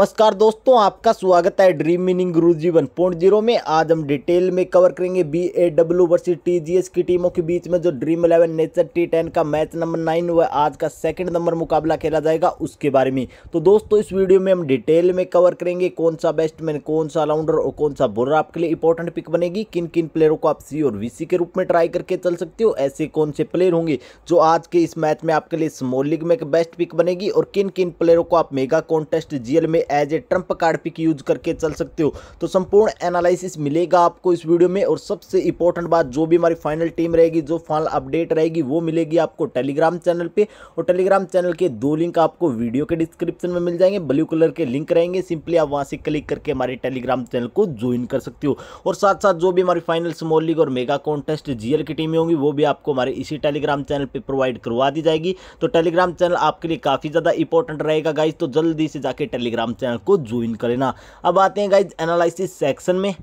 नमस्कार दोस्तों आपका स्वागत है ड्रीम मीनिंग गुरु जीवन पॉइंट जीरो में आज हम डिटेल में कवर करेंगे B A W versus T G S की टीमों के बीच में जो Dream Eleven Nature T ten का मैच नंबर नाइन हुआ आज का सेकंड नंबर मुकाबला खेला जाएगा उसके बारे में तो दोस्तों इस वीडियो में हम डिटेल में कवर करेंगे कौन सा बैट्समैन कौन सा राउंडर और कौन सा बॉलर आपके लिए इंपॉर्टेंट पिक बनेगी किन किन प्लेयरों को आप सी और वी सी के रूप में ट्राई करके चल सकते हो ऐसे कौन से प्लेयर होंगे जो आज के इस मैच में आपके लिए स्मॉल लीग में बेस्ट पिक बनेगी और किन किन प्लेयरों को आप मेगा कॉन्टेस्ट जीएल में as a trump card pick use करके चल सकते हो तो संपूर्ण एनालिसिस मिलेगा आपको इस वीडियो में और सबसे इंपॉर्टेंट बात जो भी हमारी फाइनल टीम रहेगी जो फाइनल अपडेट रहेगी वो मिलेगी आपको टेलीग्राम चैनल पर और टेलीग्राम चैनल के दो लिंक आपको वीडियो के डिस्क्रिप्शन में मिल जाएंगे ब्लू कलर के लिंक रहेंगे सिंपली आप वहाँ से क्लिक करके हमारे टेलीग्राम चैनल को ज्वाइन कर सकते हो और साथ साथ जो भी हमारी फाइनल स्मॉल लीग और मेगा कॉन्टेस्ट जीएल की टीमें होंगी वो भी आपको हमारे इसी टेलीग्राम चैनल पर प्रोवाइड करवा दी जाएगी तो टेलीग्राम चैनल आपके लिए काफ़ी ज़्यादा इंपॉर्टेंट रहेगा गाइज तो जल्दी से जाके टेलीग्राम चैनल को ज्वाइन कर लेना अब आते हैं गाइज एनालिसिस सेक्शन में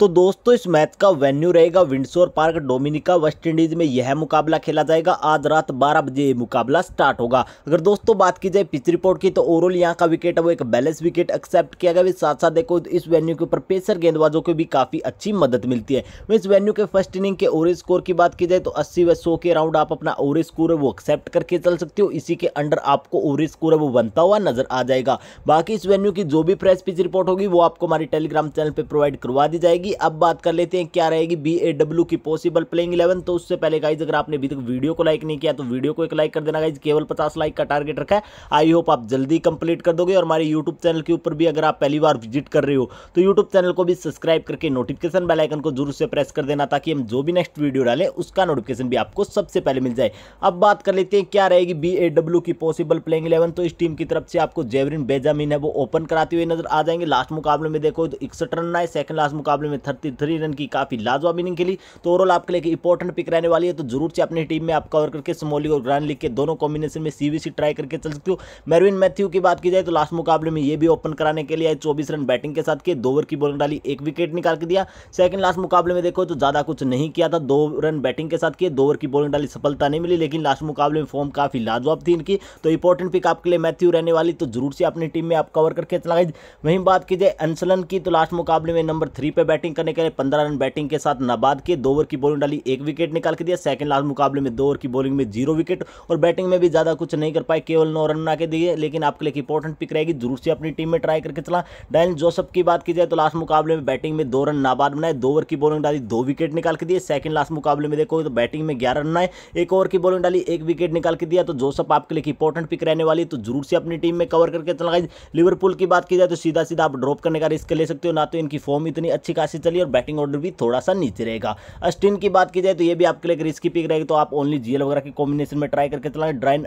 तो दोस्तों इस मैच का वेन्यू रहेगा Windsor Park Dominica West Indies में यह मुकाबला खेला जाएगा आज रात 12 बजे ये मुकाबला स्टार्ट होगा अगर दोस्तों बात की जाए पिच रिपोर्ट की तो ओवरऑल यहाँ का विकेट है वो एक बैलेंस विकेट एक्सेप्ट किया गया साथ साथ देखो इस वेन्यू के ऊपर पेसर गेंदबाजों को भी काफ़ी अच्छी मदद मिलती है तो इस वेन्यू के फर्स्ट इनिंग के ओवर स्कोर की बात की जाए तो अस्सी व सौ के राउंड आप अपना ओवरेज स्कोर है वो एक्सेप्ट करके चल सकते हो इसी के अंडर आपको ओवरेज स्कोर है वो बनता हुआ नजर आ जाएगा बाकी इस वेन्यू की जो भी फ्रेश पिच रिपोर्ट होगी वो आपको हमारी टेलीग्राम चैनल पर प्रोवाइड करवा दी जाएगी रहेगी अब बात कर लेते हैं क्या रहेगी बी ए डब्ल्यू की पॉसिबल प्लेइंग इलेवन तो उससे पहले गाइज अगर आपने अभी तक वीडियो को लाइक नहीं किया तो वीडियो को एक लाइक कर देना गाइज केवल पचास लाइक का टारगेट रखा है आई होप आप जल्दी कंप्लीट कर दोगे और हमारे यूट्यूब चैनल के ऊपर भी अगर आप पहली बार विजिट कर रहे हो तो यूट्यूब चैनल को भी सब्सक्राइब करके नोटिफिकेशन बेलाइकन को जरूर से प्रेस कर देना ताकि हम जो भी नेक्स्ट वीडियो डालें उसका नोटिफिकेशन भी आपको सबसे पहले मिल जाए अब बात कर लेते हैं क्या रहेगी बी ए डब्ल्यू की पॉसिबल प्लेइंग इलेवन तो इस टीम की तरफ से आपको जेवरिन बेजामिन है वो ओपन कराते हुए नजर आ जाएंगे लास्ट मुकाबले में देखो तो इकसठ रन आए सेकंड लास्ट मुकाबले में में थर्टी थ्री रन की काफ़ी लाजवाब इनिंग खेली तो ओवरऑल आपके लिए एक इंपॉर्टेंट पिक रहने वाली है तो जरूर से अपनी टीम में आप कवर करके स्मोली और ग्रांड लीग के दोनों कॉम्बिनेशन में सीबीसी ट्राई करके चल सकते हो मेरविन मैथ्यू की बात की जाए तो लास्ट मुकाबले में ये भी ओपन कराने के लिए आए चौबीस रन बैटिंग के साथ के दो ओवर की बॉलिंग डाली एक विकेट निकाल के दिया सेकंड लास्ट मुकाबले में देखो तो ज़्यादा कुछ नहीं किया था दो रन बैटिंग के साथ किए दो ओवर की बॉलिंग डाली सफलता नहीं मिली लेकिन लास्ट मुकाबले में फॉर्म काफ़ी लाजवाब थी इनकी तो इंपॉर्टेंट पिक आपके लिए मैथ्यू रहने वाली तो जरूर से अपनी टीम में आप कवर करके चला वहीं बात की जाए अंसलन की तो लास्ट मुकाबले में नंबर थ्री पर बैटिंग बैटिंग करने के लिए पंद्रह रन बैटिंग के साथ नाबाद के दो ओवर की बॉलिंग डाली एक विकेट निकाल के दिया सेकंड लास्ट मुकाबले में दो ओवर की बॉलिंग में जीरो विकेट और बैटिंग में भी ज़्यादा कुछ नहीं कर पाए केवल नौ रन बना के दिए लेकिन आपके लिए इंपॉर्टेंट पिक रहेगी जरूर से अपनी टीम में ट्राई करके चला डायन जोसफ की बात की जाए तो लास्ट मुकाबले में बैटिंग में दो रन नाबाद बनाए दो ओवर की बॉलिंग डाली दो विकेट निकाल के दिए सेकंड लास्ट मुकाबले में देखो तो बैटिंग में ग्यारह रन आए एक ओवर की बॉलिंग डाली एक विकेट निकाल के दिया तो जोसफ आपके लिए इंपॉर्टेंट पिक रहने वाली तो जरूर से अपनी टीम में कवर करके चला लिवरपूल की बात की जाए तो सीधा सीधा आप ड्रॉप करने का रिस्क ले सकते हो ना तो इनकी फॉर्म इतनी अच्छी खासी अच्छी चली और बैटिंग ऑर्डर भी थोड़ा सा नीचे रहेगा अस्टिन की बात की जाए तो ये भी आपके लिए रिस्की पिक रहेगी तो आप ओनली जीएल वगैरह के कॉम्बिनेशन में ट्राई करके चलाएं ड्राइन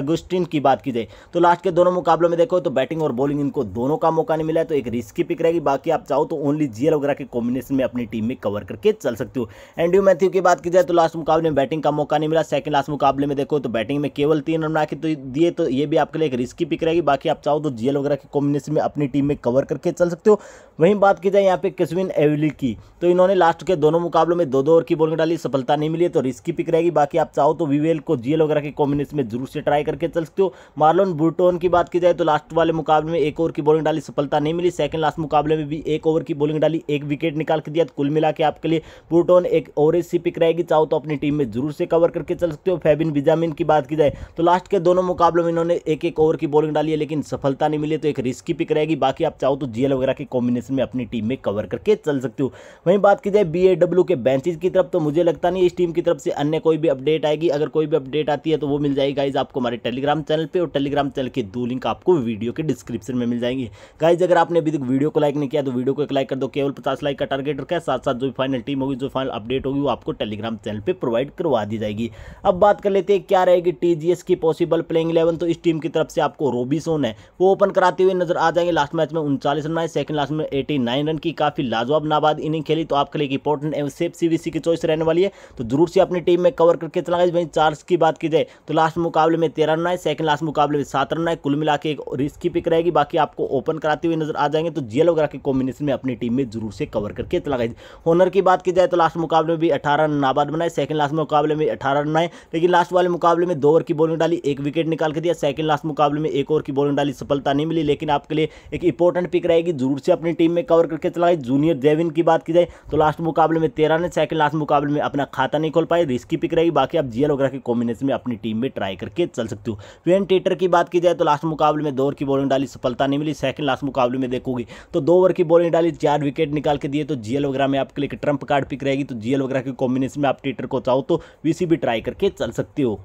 एगोस्टिन की बात की जाए तो लास्ट के दोनों मुकाबलों में देखो तो बैटिंग और बॉलिंग इनको दोनों का मौका नहीं मिला तो एक रिस्की पिक रहेगी बाकी आप चाहो तो ओनली जीएल वगैरह के कॉम्बिनेशन में अपनी टीम में कवर करके चल सकते हो एंड्रू मैथ्यू की बात की जाए तो लास्ट मुकाबले में बैटिंग का मौका नहीं मिला सेकंड लास्ट मुकाबले में देखो तो बैटिंग में केवल तीन रन आके तो दिए तो ये भी आपके लिए एक रिस्की पिक रहेगी बाकी आप चाहो तो जीएल वगैरह के कॉम्बिनेशन में अपनी टीम में कवर करके चल सकते हो वहीं बात की जाए यहाँ पे किस्मिन जैस्मिन एवली की तो इन्होंने लास्ट के दोनों मुकाबलों में दो दो ओवर की बॉलिंग डाली सफलता नहीं मिली तो रिस्की पिक रहेगी बाकी आप चाहो तो वीवेल को जीएल वगैरह के कॉम्बिनेशन में जरूर से ट्राई करके चल सकते हो मार्लोन बुटोन की बात की जाए तो लास्ट वाले मुकाबले में एक ओवर की बॉलिंग डाली सफलता नहीं मिली सेकंड लास्ट मुकाबले में भी एक ओवर की बॉलिंग डाली एक विकेट निकाल के दिया कुल मिला के आपके लिए बुटोन एक ओवरेज सी पिक रहेगी चाहो तो अपनी टीम में जरूर से कवर करके चल सकते हो फेबिन विजामिन की बात की जाए तो लास्ट के दोनों मुकाबलों में इन्होंने एक एक ओवर की बॉलिंग डाली है लेकिन सफलता नहीं मिली तो एक रिस्की पिक रहेगी बाकी आप चाहो तो जीएल वगैरह के कॉम्बिनेशन में अपनी टीम में कवर करके करके चल सकते हो वहीं बात की जाए बी के बेंचेज की तरफ तो मुझे लगता नहीं इस टीम की तरफ से अन्य कोई भी अपडेट आएगी अगर कोई भी अपडेट आती है तो वो मिल जाएगी गाइज आपको हमारे टेलीग्राम चैनल पर और टेलीग्राम चैनल की दो लिंक आपको वीडियो के डिस्क्रिप्शन में मिल जाएंगी गाइज अगर आपने अभी तक वीडियो को लाइक नहीं किया तो वीडियो को एक लाइक कर दो केवल पचास लाइक का टारगेट रखा है साथ साथ जो फाइनल टीम होगी जो फाइनल अपडेट होगी वो आपको टेलीग्राम चैनल पर प्रोवाइड करवा दी जाएगी अब बात कर लेते हैं क्या रहेगी टीजीएस की पॉसिबल प्लेइंग इलेवन तो इस टीम की तरफ से आपको रोबिसोन है वो ओपन कराते हुए नजर आ जाएंगे लास्ट मैच में उनचालीस रन आए सेकंड लास्ट में 89 रन की काफी लाजवाब नाबाद इनिंग खेली तो आपके लिए एक इंपॉर्टेंट एवं सेफ सीवीसी की चॉइस रहने वाली है तो जरूर से अपनी टीम में कवर करके चला गया वहीं चार्ज की बात की जाए तो लास्ट मुकाबले में तेरह रन आए सेकंड लास्ट मुकाबले में सात रन आए कुल मिला एक रिस्की पिक रहेगी बाकी आपको ओपन कराते हुए नजर आ जाएंगे तो जेल वगैरह के कॉम्बिनेशन में अपनी टीम में जरूर से कवर करके चला गया ऑनर की बात की जाए तो लास्ट मुकाबले में भी अठारह रन नाबाद बनाए सेकंड लास्ट मुकाबले में अठारह रन आए लेकिन लास्ट वाले मुकाबले में दो ओवर की बॉलिंग डाली एक विकेट निकाल के दिया सेकंड लास्ट मुकाबले में एक ओवर की बॉलिंग डाली सफलता नहीं मिली लेकिन आपके लिए एक इंपॉर्टेंट पिक रहेगी जरूर से अपनी टीम में कवर करके चला जून जूनियर जेविन की बात की जाए तो लास्ट मुकाबले में तेरह ने सेकंड लास्ट मुकाबले में अपना खाता नहीं खोल पाए रिस्की पिक रहेगी बाकी आप जीएल वगैरह के कॉम्बिनेशन में अपनी टीम में ट्राई करके चल सकते हो वेन टेटर की बात की जाए तो लास्ट मुकाबले में दो ओवर की बॉलिंग डाली सफलता नहीं मिली सेकंड लास्ट मुकाबले में देखोगी तो दो ओवर की बॉलिंग डाली चार विकेट निकाल के दिए तो जीएल वगैरह में आपके लिए ट्रंप कार्ड पिक रहेगी तो जीएल वगैरह के कॉम्बिनेशन में आप टेटर को चाहो तो वीसी भी ट्राई करके चल सकते हो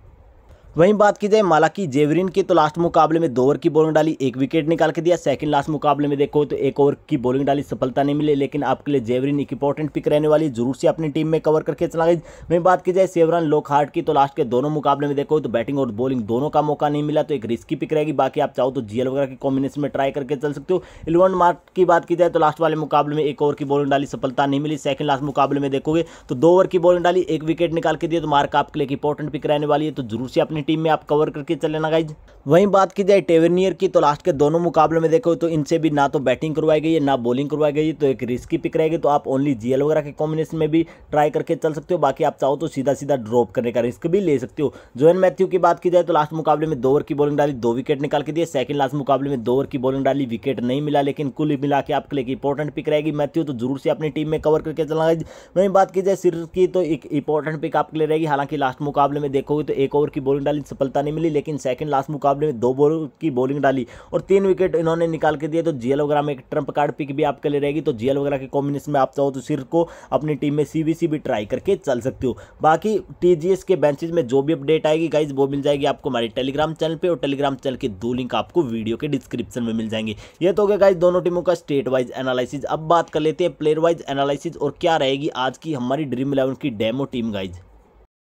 वहीं बात की जाए माला की जेवरिन की तो लास्ट मुकाबले में दो ओवर की बॉलिंग डाली एक विकेट निकाल के दिया सेकंड लास्ट मुकाबले में देखो तो एक ओवर की बॉलिंग डाली सफलता नहीं मिली लेकिन आपके लिए जेवरिन एक इंपॉर्टेंट पिक रहने वाली जरूर से अपनी टीम में कवर करके चला गई वहीं बात की जाए सेवरान लोक हार्ट की तो लास्ट के दोनों मुकाबले में देखो तो बैटिंग और बॉलिंग दोनों का मौका नहीं मिला तो एक रिस्की पिक रहेगी बाकी आप चाहो तो जीएल वगैरह के कॉम्बिनेशन में ट्राई करके चल सकते हो इलेवन मार्क की बात की जाए तो लास्ट वाले मुकाबले में एक ओवर की बॉलिंग डाली सफलता नहीं मिली सेकंड लास्ट मुकाबले में देखोगे तो दो ओवर की बॉलिंग डाली एक विकेट निकाल के दिए तो मार्क आपके लिए इंपॉर्टेंट पिक रहने वाली है तो जरूर से अपनी टीम में आप कवर करके चले ना गाइज वहीं बात की जाए टेवनियर की तो लास्ट के दोनों मुकाबले में देखो तो इनसे भी ना तो बैटिंग करवाई गई है ना बॉलिंग करवाई गई है तो एक रिस्की पिक रहेगी तो आप ओनली जीएल वगैरह के कॉम्बिनेशन में भी ट्राई करके चल सकते हो बाकी आप चाहो तो सीधा सीधा ड्रॉप करने का रिस्क भी ले सकते हो जोएन मैथ्यू की बात की जाए तो लास्ट मुकाबले में दो ओवर की बॉलिंग डाली दो विकेट निकाल के दिए सेकंड लास्ट मुकाबले में दो ओवर की बॉलिंग डाली विकेट नहीं मिला लेकिन कुल मिला के आपके लिए एक इंपॉर्टेंट पिक रहेगी मैथ्यू तो जरूर से अपनी टीम में कवर करके चलना वहीं बात की जाए सिर की तो एक इंपॉर्टेंट पिक आपके लिए रहेगी हालांकि लास्ट मुकाबले में देखोगे तो एक ओवर की बॉलिंग डाली सफलता नहीं मिली लेकिन सेकंड लास्ट मुकाबले में दो बोल की बॉलिंग डाली और तीन विकेट इन्होंने निकाल के दिए तो जीएल वगैरह में एक ट्रंप कार्ड पिक भी आपके लिए रहेगी तो जीएल वगैरह के कॉम्बिनेशन में आप चाहो तो सिर को अपनी टीम में सीबीसी भी ट्राई करके चल सकते हो बाकी टीजीएस के बेंचेज में जो भी अपडेट आएगी गाइज वो मिल जाएगी आपको हमारे टेलीग्राम चैनल पर और टेलीग्राम चैनल के दो लिंक आपको वीडियो के डिस्क्रिप्शन में मिल जाएंगे ये तो हो गया गाइज दोनों टीमों का स्टेट वाइज एनालिसिस अब बात कर लेते हैं प्लेयर वाइज एनालिसिस और क्या रहेगी आज की हमारी ड्रीम इलेवन की डेमो टीम गाइज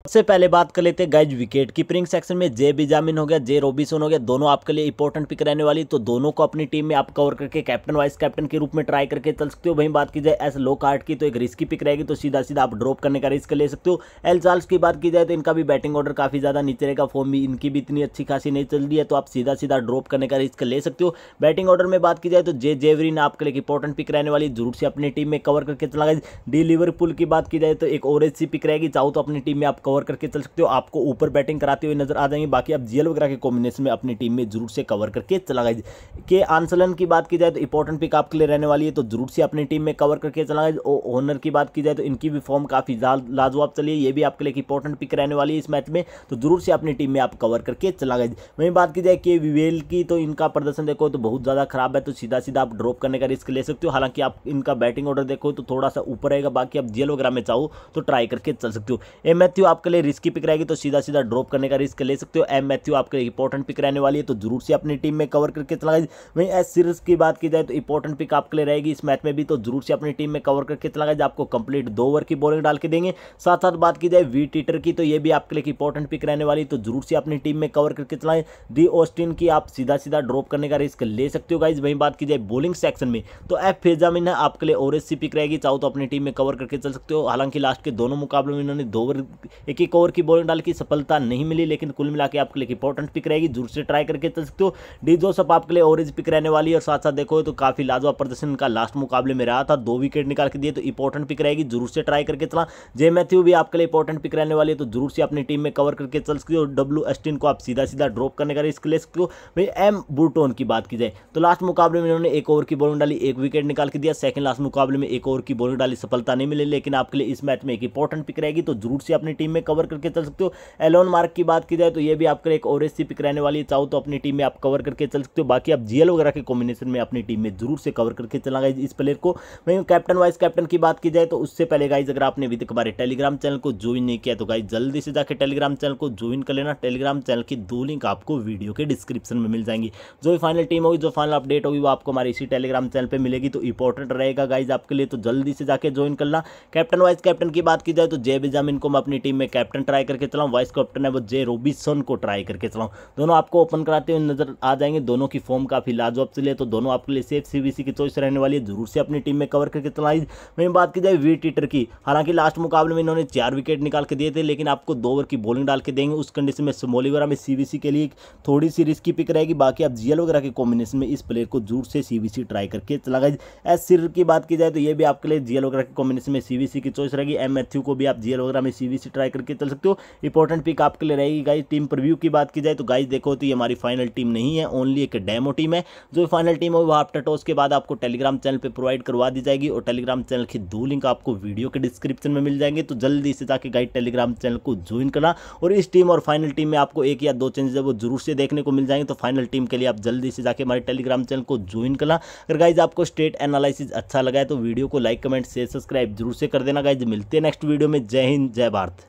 सबसे पहले बात कर लेते हैं गाइज विकेट कीपरिंग सेक्शन में जे बिजामिन हो गया जे रोबिसन हो गया दोनों आपके लिए इंपॉर्टेंट पिक रहने वाली तो दोनों को अपनी टीम में आप कवर करके कैप्टन वाइस कैप्टन के रूप में ट्राई करके चल सकते हो वहीं बात की जाए एस लो कार्ड की तो एक रिस्की पिक रहेगी तो सीधा सीधा आप ड्रॉप करने का रिस्क ले सकते हो एल चार्ल्स की बात की जाए तो इनका भी बैटिंग ऑर्डर काफी ज्यादा नीचे रहेगा फॉर्म भी इनकी भी इतनी अच्छी खासी नहीं चल रही है तो आप सीधा सीधा ड्रॉप करने का रिस्क ले सकते हो बैटिंग ऑर्डर में बात की जाए तो जे जेवरिन आपके लिए इंपॉर्टेंट पिक रहने वाली जरूर से अपनी टीम में कवर करके चला गया डी लिवरपुल की बात की जाए तो एक ओवरेज सी पिक रहेगी चाहो तो अपनी टीम में आप कवर करके चल सकते हो आपको ऊपर बैटिंग कराते हुए नजर आ जाएंगे बाकी आप जीएल वगैरह के कॉम्बिनेशन में अपनी टीम में जरूर से कवर करके चला गए के आंसलन की बात की जाए तो इंपॉर्टेंट पिक आपके लिए रहने वाली है तो जरूर से अपनी टीम में कवर करके चला गए ओनर की बात की जाए तो इनकी भी फॉर्म काफ़ी लाजवाब चली है ये भी आपके लिए इंपॉर्टेंट पिक रहने वाली है इस मैच में तो जरूर से अपनी टीम में आप कवर करके चला गए वहीं बात की जाए के विवेल की तो इनका प्रदर्शन देखो तो बहुत ज़्यादा खराब है तो सीधा सीधा आप ड्रॉप करने का रिस्क ले सकते हो हालांकि आप इनका बैटिंग ऑर्डर देखो तो थोड़ा सा ऊपर रहेगा बाकी आप जेल वगैरह में चाहो तो ट्राई करके चल सकते हो ए मैथ्यू आप आपके लिए रिस्की पिक रहेगी तो सीधा सीधा ड्रॉप करने का रिस्क ले सकते हो एम मैथ्यू आपके लिए इंपॉर्टेंट पिक रहने वाली है तो जरूर से अपनी टीम में कवर करके चला वहीं एस सीरीज की बात की जाए तो इंपॉर्टेंट पिक आपके लिए रहेगी इस मैच में भी तो जरूर से अपनी टीम में कवर करके चला गया आपको कंप्लीट दो ओवर की बॉलिंग डाल के देंगे साथ साथ बात की जाए वी टीटर की तो ये भी आपके लिए इंपॉर्टेंट पिक रहने वाली तो जरूर से अपनी टीम में कवर करके चलाएं दी ऑस्टिन की आप सीधा सीधा ड्रॉप करने का रिस्क ले सकते हो गाइज वहीं बात की जाए बॉलिंग सेक्शन में तो एफ फेजामिन है आपके लिए एस सी पिक रहेगी चाहो तो अपनी टीम में कवर करके चल सकते हो हालांकि लास्ट के दोनों मुकाबलों में इन्होंने दो ओवर एक एक ओवर की बॉलिंग डाल की सफलता नहीं मिली लेकिन कुल मिला के आपके लिए इंपॉर्टेंट पिक रहेगी जरूर से ट्राई करके चल सकते हो डी सब आपके लिए ओवरेज पिक रहने वाली है और साथ साथ देखो तो काफी लाजवा प्रदर्शन का लास्ट मुकाबले में रहा था दो विकेट निकाल के दिए तो इंपॉर्टेंट पिक रहेगी जरूर से ट्राई करके चला जे मैथ्यू भी आपके लिए इंपॉर्टेंट पिक रहने वाली है तो जरूर से अपनी टीम में कवर करके चल सकते हो डब्ल्यू एस्टिन को आप सीधा सीधा ड्रॉप करने का रिस्क ले सकते हो भाई एम बुटोन की बात की जाए तो लास्ट मुकाबले में इन्होंने एक ओवर की बॉलिंग डाली एक विकेट निकाल के दिया सेकंड लास्ट मुकाबले में एक ओवर की बॉलिंग डाली सफलता नहीं मिली लेकिन आपके लिए इस मैच में एक इंपॉर्टेंट पिक रहेगी तो जरूर से अपनी टीम में में कवर करके चल सकते हो एलोन मार्क की बात की जाए तो ये भी आपका एक और सी पिक रहने वाली है चाहो तो अपनी टीम में आप कवर करके चल सकते हो बाकी आप जीएल वगैरह के कॉम्बिनेशन में अपनी टीम में जरूर से कवर करके चला गाइज इस प्लेयर को वहीं कैप्टन वाइस कैप्टन की बात की जाए तो उससे पहले गाइज अगर आपने अभी तक हमारे टेलीग्राम चैनल को ज्वाइन नहीं किया तो गाइज जल्दी से जाकर टेलीग्राम चैनल को ज्वाइन कर लेना टेलीग्राम चैनल की दो लिंक आपको वीडियो के डिस्क्रिप्शन में मिल जाएंगी जो भी फाइनल टीम होगी जो फाइनल अपडेट होगी वो आपको हमारे इसी टेलीग्राम चैनल पर मिलेगी तो इंपॉर्टेंट रहेगा गाइज आपके लिए तो जल्दी से जाकर ज्वाइन करना कैप्टन वाइस कैप्टन की बात की जाए तो जे बिजाम इनको मैं अपनी टीम में कैप्टन ट्राई करके चलाऊँ वाइस कैप्टन है वो जे रोबिसन को ट्राई करके चलाऊँ दोनों आपको ओपन कराते हुए नजर आ जाएंगे दोनों की फॉर्म काफ़ी लाजवाब चली है तो दोनों आपके लिए सेफ सी की चॉइस रहने वाली है जरूर से अपनी टीम में कवर करके चलाई वहीं बात की जाए वी टीटर की हालांकि लास्ट मुकाबले में इन्होंने चार विकेट निकाल के दिए थे लेकिन आपको दो ओवर की बॉलिंग डाल के देंगे उस कंडीशन में स्मोलीवरा में सी के लिए थोड़ी सी रिस्की पिक रहेगी बाकी आप जीएल वगैरह के कॉम्बिनेशन में इस प्लेयर को जरूर से सीबीसी ट्राई करके चला गई एस सिर की बात की जाए तो ये भी आपके लिए जीएल वगैरह के कॉम्बिनेशन में सीबीसी की चॉइस रहेगी एम मैथ्यू को भी आप जीएल वगैरह में सीबीसी ट्राई करके चल सकते हो इंपॉर्टेंट पिक आपके लिए रहेगी गाइज टीम प्रिव्यू की बात की जाए तो गाइज देखो तो ये हमारी फाइनल टीम नहीं है ओनली एक डेमो टीम है जो फाइनल टीम है वो आफ्टर टॉस के बाद आपको टेलीग्राम चैनल पर प्रोवाइड करवा दी जाएगी और टेलीग्राम चैनल की दो लिंक आपको वीडियो के डिस्क्रिप्शन में मिल जाएंगे तो जल्दी से जाकर गाइड टेलीग्राम चैनल को ज्वाइन करना और इस टीम और फाइनल टीम में आपको एक या दो चेंजेस है वो जरूर से देखने को मिल जाएंगे तो फाइनल टीम के लिए आप जल्दी से जाके हमारे टेलीग्राम चैनल को ज्वाइन करना अगर गाइज आपको स्टेट एनालिसिस अच्छा लगा है तो वीडियो को लाइक कमेंट शेयर सब्सक्राइब जरूर से कर देना गाइज मिलते हैं नेक्स्ट वीडियो में जय हिंद जय भारत